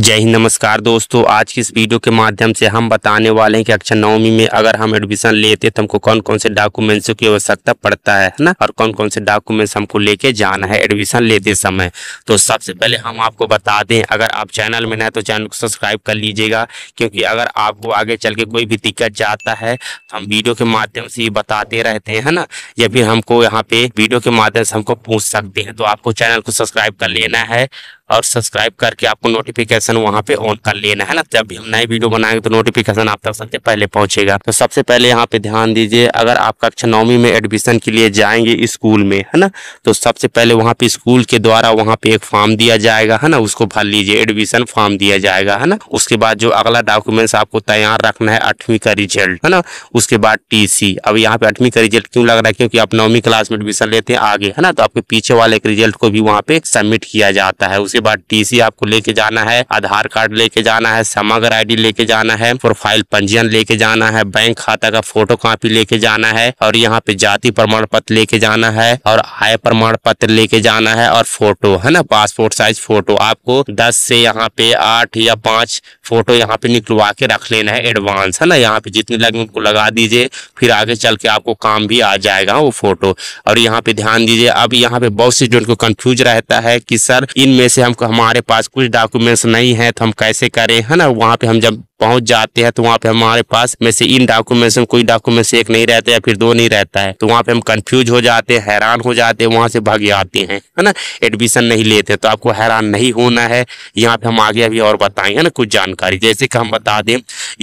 जय हिंद नमस्कार दोस्तों आज की इस वीडियो के माध्यम से हम बताने वाले हैं कि कक्षा नौवीं में अगर हम एडमिशन लेते हैं तो हमको कौन कौन से डॉक्यूमेंट्स की आवश्यकता पड़ता है ना और कौन कौन से डॉक्यूमेंट्स हमको लेके जाना है एडमिशन लेते समय तो सबसे पहले हम आपको बता दें अगर आप चैनल में न तो चैनल को सब्सक्राइब कर लीजिएगा क्योंकि अगर आपको आगे चल के कोई भी दिक्कत जाता है तो हम वीडियो के माध्यम से बताते रहते हैं है ना या फिर हमको यहाँ पे वीडियो के माध्यम से हमको पूछ सकते हैं तो आपको चैनल को सब्सक्राइब कर लेना है और सब्सक्राइब करके आपको नोटिफिकेशन वहाँ पे ऑन कर लेना है ना जब भी हम नए वीडियो बनाएंगे तो नोटिफिकेशन आप तक सबसे पहले पहुंचेगा तो सबसे पहले यहाँ पे ध्यान दीजिए अगर आप कक्षा नौवीं में एडमिशन के लिए जाएंगे स्कूल में है ना तो सबसे पहले वहाँ पे स्कूल के द्वारा वहाँ पे एक फॉर्म दिया जाएगा है ना उसको भर लीजिए एडमिशन फॉर्म दिया जाएगा है ना उसके बाद जो अगला डॉक्यूमेंट्स आपको तैयार रखना है आठवीं का रिजल्ट है ना उसके बाद टी अब यहाँ पे आठवीं का रिजल्ट क्यों लग रहा है क्योंकि आप नौवीं क्लास में एडमिशन लेते हैं आगे है ना तो आपके पीछे वाले रिजल्ट को भी वहाँ पे सबमिट किया जाता है उसके बाद टीसी आपको लेके जाना है आधार कार्ड लेके जाना है समग्र आईडी लेके जाना है प्रोफाइल पंजीयन लेके जाना है बैंक खाता का फोटो कॉपी लेके जाना है और यहाँ पे जाति प्रमाण पत्र लेके जाना है और आय प्रमाण पत्र लेके जाना है और फोटो है ना पासपोर्ट साइज फोटो आपको दस से यहाँ पे आठ या पांच फोटो यहाँ पे निकलवा के रख लेना है एडवांस है ना यहाँ पे जितने लगे उनको लगा दीजिए फिर आगे चल के आपको काम भी आ जाएगा वो फोटो और यहाँ पे ध्यान दीजिए अब यहाँ पे बहुत से जो उनको कंफ्यूज रहता है कि सर इनमें से हमको हमारे पास कुछ डॉक्यूमेंट्स नहीं है तो हम कैसे करें है ना वहाँ पे हम जब पहुंच जाते हैं तो वहाँ पे हमारे पास में से इन डॉक्यूमेंट में कोई डॉक्यूमेंट एक नहीं रहता या फिर दो नहीं रहता है तो वहाँ पे हम कंफ्यूज हो जाते हैं हैरान हो जाते हैं वहाँ से भाग जाते हैं है ना एडमिशन नहीं लेते तो आपको हैरान नहीं होना है यहाँ पे हम आगे अभी और बताएं है ना कुछ जानकारी जैसे कि हम बता दें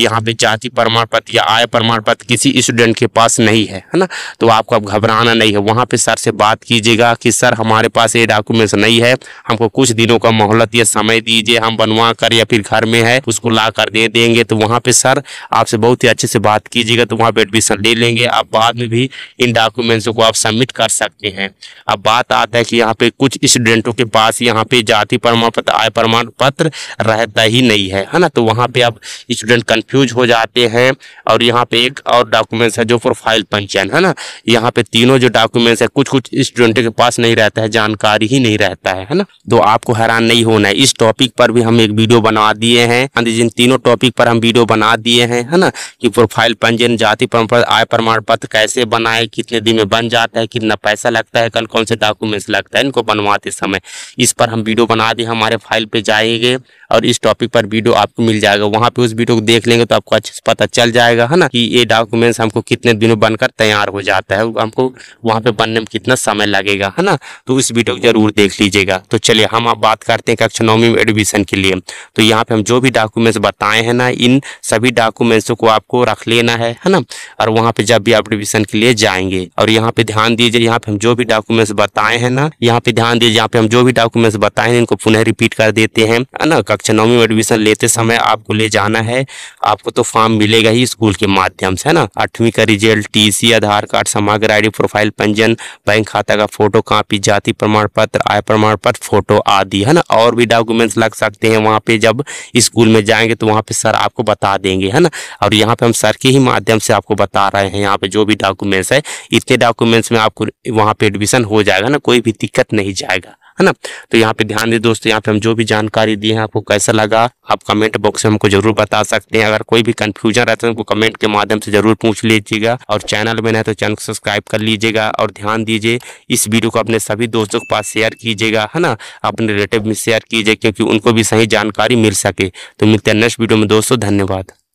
यहाँ पे जाति प्रमाण पत्र या आय प्रमाण पत्र किसी स्टूडेंट के पास नहीं है है ना तो आपको अब घबराना नहीं है वहाँ पे सर से बात कीजिएगा कि सर हमारे पास ये डॉक्यूमेंट्स नहीं है हमको कुछ दिनों का मोहलत या समय दीजिए हम बनवा कर या फिर घर में है उसको ला कर दे दें लेंगे तो वहाँ पे सर आपसे बहुत ही अच्छे से बात कीजिएगा तो वहाँ पे एडमिशन ले लेंगे आप बाद में भी इन डॉक्यूमेंट्स को आप सबमिट कर सकते हैं अब बात आता है कि यहाँ पे कुछ स्टूडेंटों के पास यहाँ पे जाति प्रमाण पत्र आय प्रमाण पत्र रहता ही नहीं है है ना तो वहाँ पे आप स्टूडेंट कन्फ्यूज हो जाते हैं और यहाँ पे एक और डॉक्यूमेंट्स है जो प्रोफाइल पंचायन है ना यहाँ पे तीनों जो डॉक्यूमेंट्स है कुछ कुछ स्टूडेंटों के पास नहीं रहता है जानकारी ही नहीं रहता है ना तो आपको हैरान नहीं होना है इस टॉपिक पर भी हम एक वीडियो बना दिए हैं हाँ जिन तीनों टॉपिक पर हम वीडियो बना दिए हैं है ना कि प्रोफाइल पंजीयन जाति प्रमाण पत्र आय प्रमाण पत्र कैसे बनाए कितने दिन में बन जाता है कितना पैसा लगता है कल कौन से डॉक्यूमेंट्स लगता है इनको बनवाते समय इस पर हम वीडियो बना दिए हमारे फाइल पर जाएंगे और इस टॉपिक पर वीडियो आपको मिल जाएगा वहाँ पर उस वीडियो को देख लेंगे तो आपको अच्छे से पता चल जाएगा है ना कि ये डॉक्यूमेंट्स हमको कितने दिनों बनकर तैयार हो जाता है हमको वहाँ पर बनने में कितना समय लगेगा है ना तो इस वीडियो को जरूर देख लीजिएगा तो चलिए हम आप बात करते हैं कक्षा नौवीं में एडमिशन के लिए तो यहाँ पे हम जो भी डॉक्यूमेंट्स बताए हैं ना लेना है इन सभी डॉक्यूमेंट्स को आपको रख लेना है है ना और वहाँ पे जब भी आप रिविजन के लिए जाएंगे और यहाँ पे ध्यान दीजिए यहाँ पे हम जो भी डॉक्यूमेंट्स बताए हैं ना यहाँ पे ध्यान दीजिए यहाँ पे हम जो भी डॉक्यूमेंट्स बताए हैं इनको पुनः रिपीट कर देते हैं है ना कक्षा नौवीं में एडमिशन लेते समय आपको ले जाना है आपको तो फॉर्म मिलेगा ही स्कूल के माध्यम से है ना आठवीं का result TC Aadhaar card Samagra ID profile पंजन बैंक खाता का फोटो कॉपी जाति प्रमाण पत्र आय प्रमाण पत्र फोटो आदि है ना और भी डॉक्यूमेंट्स लग सकते हैं वहाँ पे जब स्कूल में जाएंगे तो वहाँ पे सर आपको बता देंगे है ना और यहाँ पे हम सर के ही माध्यम से आपको बता रहे हैं यहाँ पे जो भी डॉक्यूमेंट्स है इतने डॉक्यूमेंट्स में आपको वहाँ पे एडमिशन हो जाएगा ना कोई भी दिक्कत नहीं जाएगा है ना तो यहाँ पे ध्यान दें दोस्तों यहाँ पे हम जो भी जानकारी दी है आपको कैसा लगा आप कमेंट बॉक्स में हमको जरूर बता सकते हैं अगर कोई भी कंफ्यूजन रहता है उनको कमेंट के माध्यम से जरूर पूछ लीजिएगा और चैनल में ना तो चैनल को सब्सक्राइब कर लीजिएगा और ध्यान दीजिए इस वीडियो को अपने सभी दोस्तों के पास शेयर कीजिएगा है ना अपने रिलेटिव में शेयर कीजिए क्योंकि उनको भी सही जानकारी मिल सके तो मिलते हैं नेक्स्ट वीडियो में दोस्तों धन्यवाद